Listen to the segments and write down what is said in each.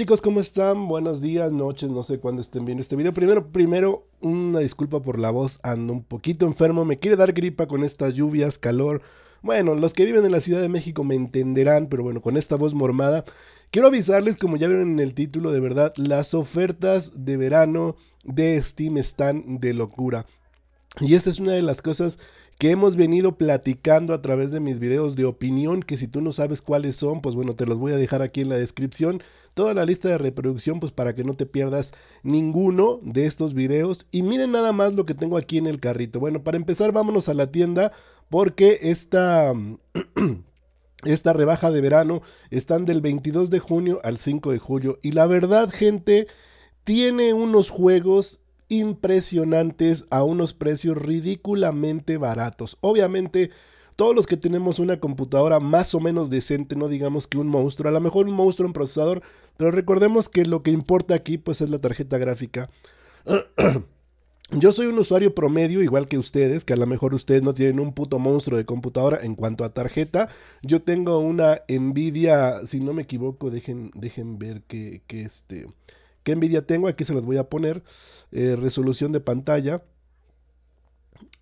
chicos, ¿cómo están? Buenos días, noches, no sé cuándo estén viendo este video. Primero, primero, una disculpa por la voz, ando un poquito enfermo, me quiere dar gripa con estas lluvias, calor. Bueno, los que viven en la Ciudad de México me entenderán, pero bueno, con esta voz mormada. Quiero avisarles, como ya vieron en el título, de verdad, las ofertas de verano de Steam están de locura. Y esta es una de las cosas que hemos venido platicando a través de mis videos de opinión, que si tú no sabes cuáles son, pues bueno, te los voy a dejar aquí en la descripción, toda la lista de reproducción, pues para que no te pierdas ninguno de estos videos. Y miren nada más lo que tengo aquí en el carrito. Bueno, para empezar, vámonos a la tienda, porque esta... esta rebaja de verano están del 22 de junio al 5 de julio. Y la verdad, gente, tiene unos juegos impresionantes a unos precios ridículamente baratos. Obviamente, todos los que tenemos una computadora más o menos decente, no digamos que un monstruo, a lo mejor un monstruo en procesador, pero recordemos que lo que importa aquí pues es la tarjeta gráfica. Yo soy un usuario promedio, igual que ustedes, que a lo mejor ustedes no tienen un puto monstruo de computadora en cuanto a tarjeta. Yo tengo una envidia, si no me equivoco, dejen, dejen ver que, que este... ¿Qué envidia tengo? Aquí se los voy a poner. Eh, resolución de pantalla.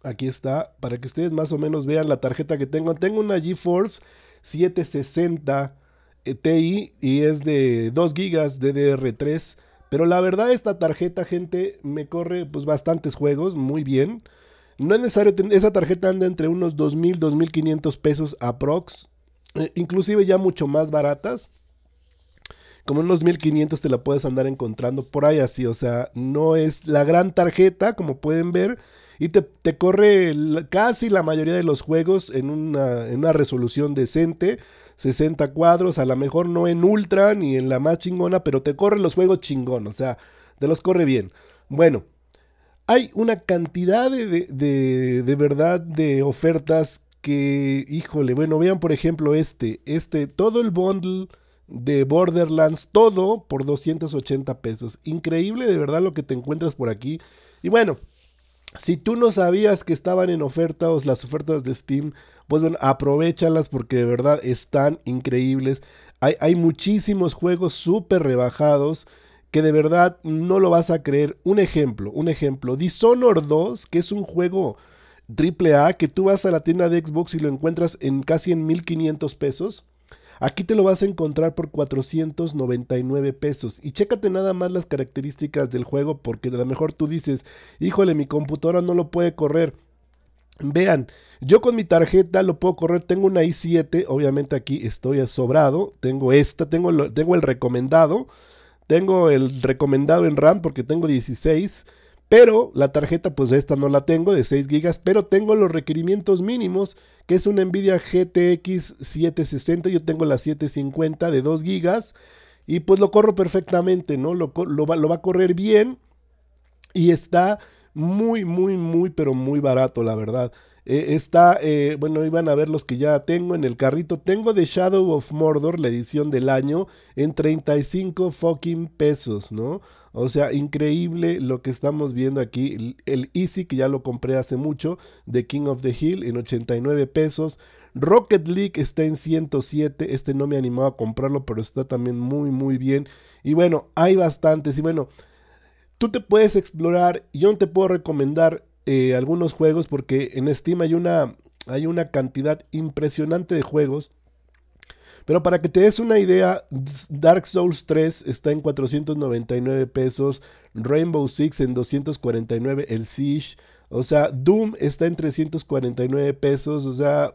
Aquí está, para que ustedes más o menos vean la tarjeta que tengo. Tengo una GeForce 760 eh, Ti y es de 2 GB DDR3. Pero la verdad esta tarjeta, gente, me corre pues bastantes juegos, muy bien. No es necesario, esa tarjeta anda entre unos 2.000, 2.500 pesos aprox. Eh, inclusive ya mucho más baratas como en unos 1500 te la puedes andar encontrando por ahí así, o sea, no es la gran tarjeta como pueden ver y te, corre casi la mayoría de los juegos en una, una resolución decente, 60 cuadros, a lo mejor no en ultra ni en la más chingona, pero te corre los juegos chingón, o sea, te los corre bien. Bueno, hay una cantidad de, de, de, de verdad de ofertas que, híjole, bueno, vean por ejemplo este, este, todo el bundle de Borderlands, todo por 280 pesos. Increíble de verdad lo que te encuentras por aquí. Y bueno, si tú no sabías que estaban en ofertas las ofertas de Steam, pues bueno, aprovechalas porque de verdad están increíbles. Hay, hay muchísimos juegos súper rebajados que de verdad no lo vas a creer. Un ejemplo, un ejemplo, Dishonored 2, que es un juego AAA que tú vas a la tienda de Xbox y lo encuentras en casi en 1500 pesos. Aquí te lo vas a encontrar por 499 pesos. Y chécate nada más las características del juego porque a lo mejor tú dices, híjole, mi computadora no lo puede correr. Vean, yo con mi tarjeta lo puedo correr, tengo una i7, obviamente aquí estoy sobrado, tengo esta, tengo, tengo el recomendado, tengo el recomendado en RAM porque tengo 16 pero la tarjeta, pues esta no la tengo de 6 GB, pero tengo los requerimientos mínimos, que es una Nvidia GTX 760, yo tengo la 750 de 2 GB, y pues lo corro perfectamente, ¿no? Lo, lo va a correr bien y está muy, muy, muy, pero muy barato, la verdad. Eh, está, eh, bueno, Iban a ver los que ya tengo en el carrito. Tengo The Shadow of Mordor, la edición del año, en 35 fucking pesos, ¿no? O sea, increíble lo que estamos viendo aquí. El Easy, que ya lo compré hace mucho, de King of the Hill, en 89 pesos. Rocket League está en 107. Este no me animaba a comprarlo, pero está también muy, muy bien. Y bueno, hay bastantes. Y bueno, tú te puedes explorar. Yo no te puedo recomendar eh, algunos juegos porque en Steam hay una, hay una cantidad impresionante de juegos. Pero para que te des una idea, Dark Souls 3 está en 499 pesos, Rainbow Six en 249, el Siege, o sea, Doom está en 349 pesos, o sea,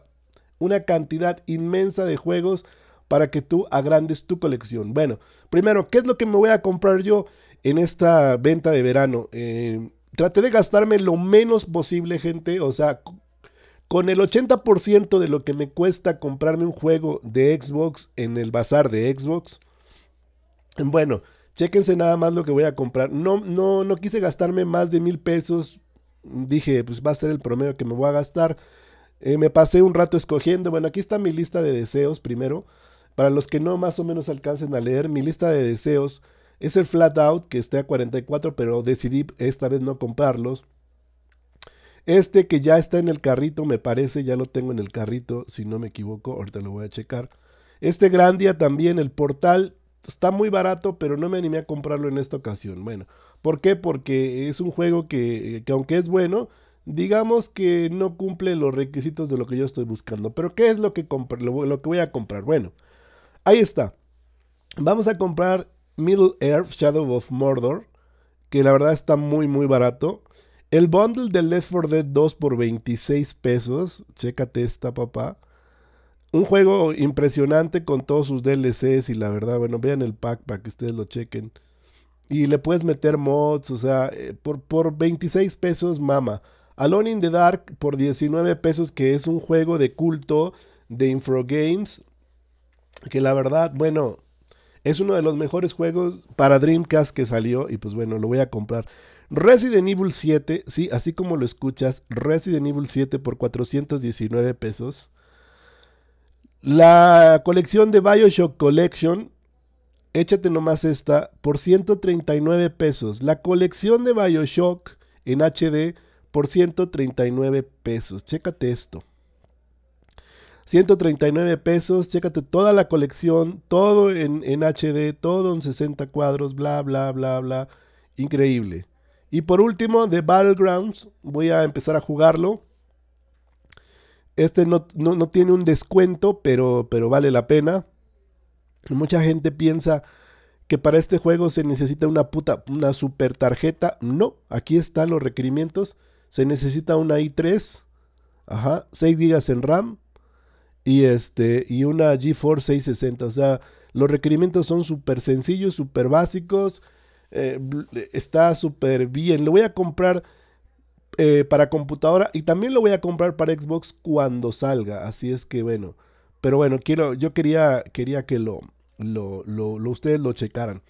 una cantidad inmensa de juegos para que tú agrandes tu colección. Bueno, primero, ¿qué es lo que me voy a comprar yo en esta venta de verano? Eh, traté de gastarme lo menos posible, gente. O sea, con el 80% de lo que me cuesta comprarme un juego de Xbox en el bazar de Xbox. Bueno, chéquense nada más lo que voy a comprar. No, no, no quise gastarme más de mil pesos. Dije, pues va a ser el promedio que me voy a gastar. Eh, me pasé un rato escogiendo. Bueno, aquí está mi lista de deseos primero. Para los que no más o menos alcancen a leer, mi lista de deseos es el flat out que está a 44, pero decidí esta vez no comprarlos. Este que ya está en el carrito, me parece, ya lo tengo en el carrito, si no me equivoco, ahorita lo voy a checar. Este Grandia también, el portal, está muy barato, pero no me animé a comprarlo en esta ocasión. Bueno, ¿por qué? Porque es un juego que, aunque es bueno, digamos que no cumple los requisitos de lo que yo estoy buscando. Pero ¿qué es lo que, lo que voy a comprar? Bueno, ahí está. Vamos a comprar Middle Earth Shadow of Mordor, que la verdad está muy muy barato. El bundle de Left 4 Dead 2 por 26 pesos, chécate esta papá. Un juego impresionante con todos sus DLCs y la verdad, bueno, vean el pack para que ustedes lo chequen. Y le puedes meter mods, o sea, eh, por, por 26 pesos, mama. Alone in the Dark por 19 pesos, que es un juego de culto de Infrogames... Que la verdad, bueno, es uno de los mejores juegos para Dreamcast que salió y pues bueno, lo voy a comprar. Resident Evil 7, sí, así como lo escuchas, Resident Evil 7 por 419 pesos. La colección de Bioshock Collection, échate nomás esta, por 139 pesos. La colección de Bioshock en HD por 139 pesos. Chécate esto. 139 pesos, chécate toda la colección, todo en, HD, todo en 60 cuadros, bla, bla, bla, bla. Increíble. Y por último, The Battlegrounds, voy a empezar a jugarlo. Este no, tiene un descuento, pero, pero vale la pena. Mucha gente piensa que para este juego se necesita una puta, una super tarjeta. No, aquí están los requerimientos. Se necesita una i3, ajá, 6 GB en RAM, y, este, y una GeForce 660. O sea, los requerimientos son súper sencillos, súper básicos. Eh, está súper bien. Lo voy a comprar eh, para computadora y también lo voy a comprar para Xbox cuando salga. Así es que bueno. Pero bueno, quiero, yo quería, quería que lo, lo, ustedes lo checaran.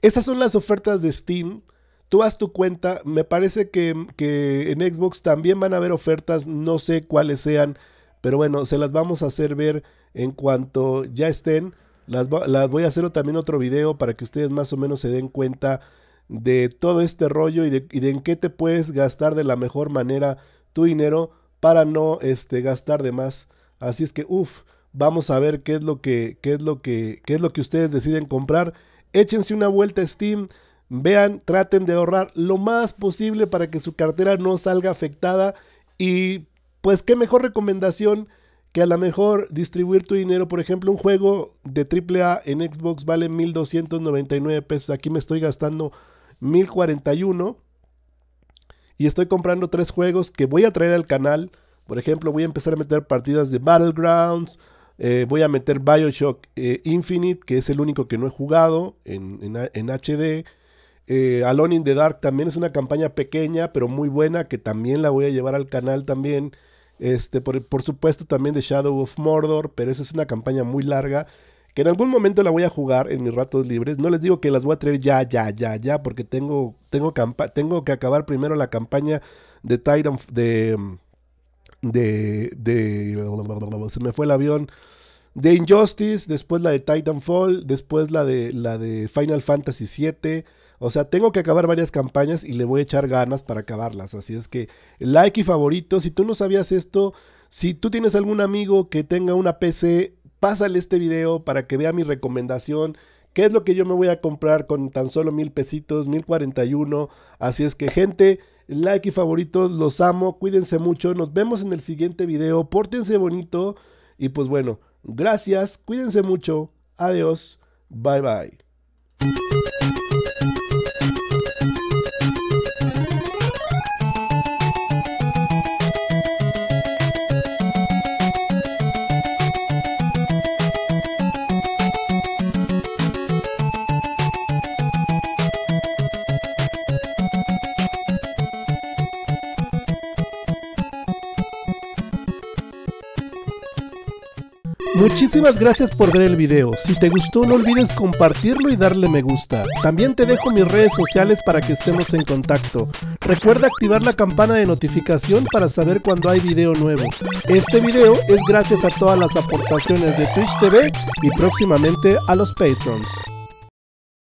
Estas son las ofertas de Steam. Tú haz tu cuenta. Me parece que, que en Xbox también van a haber ofertas. No sé cuáles sean. Pero bueno, se las vamos a hacer ver en cuanto ya estén. Las, voy a hacer también otro video para que ustedes más o menos se den cuenta de todo este rollo y de, en qué te puedes gastar de la mejor manera tu dinero para no este, gastar de más. Así es que, uff, vamos a ver qué es lo que, qué es lo que, qué es lo que ustedes deciden comprar. Échense una vuelta Steam, vean, traten de ahorrar lo más posible para que su cartera no salga afectada y pues qué mejor recomendación que a lo mejor distribuir tu dinero. Por ejemplo, un juego de AAA en Xbox vale 1.299 pesos. Aquí me estoy gastando 1.041. Y estoy comprando tres juegos que voy a traer al canal. Por ejemplo, voy a empezar a meter partidas de Battlegrounds. Eh, voy a meter Bioshock eh, Infinite, que es el único que no he jugado en, HD. Eh, Alone in the Dark también es una campaña pequeña, pero muy buena, que también la voy a llevar al canal también. Este, por, supuesto también de Shadow of Mordor, pero esa es una campaña muy larga que en algún momento la voy a jugar en mis ratos libres. No les digo que las voy a traer ya, ya, ya, ya, porque tengo, tengo, tengo que acabar primero la campaña de Titan, de, de, de, se me fue el avión de Injustice, después la de Titanfall, después la de, la de Final Fantasy VII. O sea, tengo que acabar varias campañas y le voy a echar ganas para acabarlas. Así es que like y favorito. Si tú no sabías esto, si tú tienes algún amigo que tenga una PC, pásale este video para que vea mi recomendación. ¿Qué es lo que yo me voy a comprar con tan solo mil pesitos, mil cuarenta y uno? Así es que gente, like y favoritos, los amo, cuídense mucho, nos vemos en el siguiente video, pórtense bonito y pues bueno, Gracias, cuídense mucho, adiós, bye bye. Muchísimas gracias por ver el video. Si te gustó no olvides compartirlo y darle me gusta. También te dejo mis redes sociales para que estemos en contacto. Recuerda activar la campana de notificación para saber cuando hay video nuevo. Este video es gracias a todas las aportaciones de Twitch TV y próximamente a los Patreons.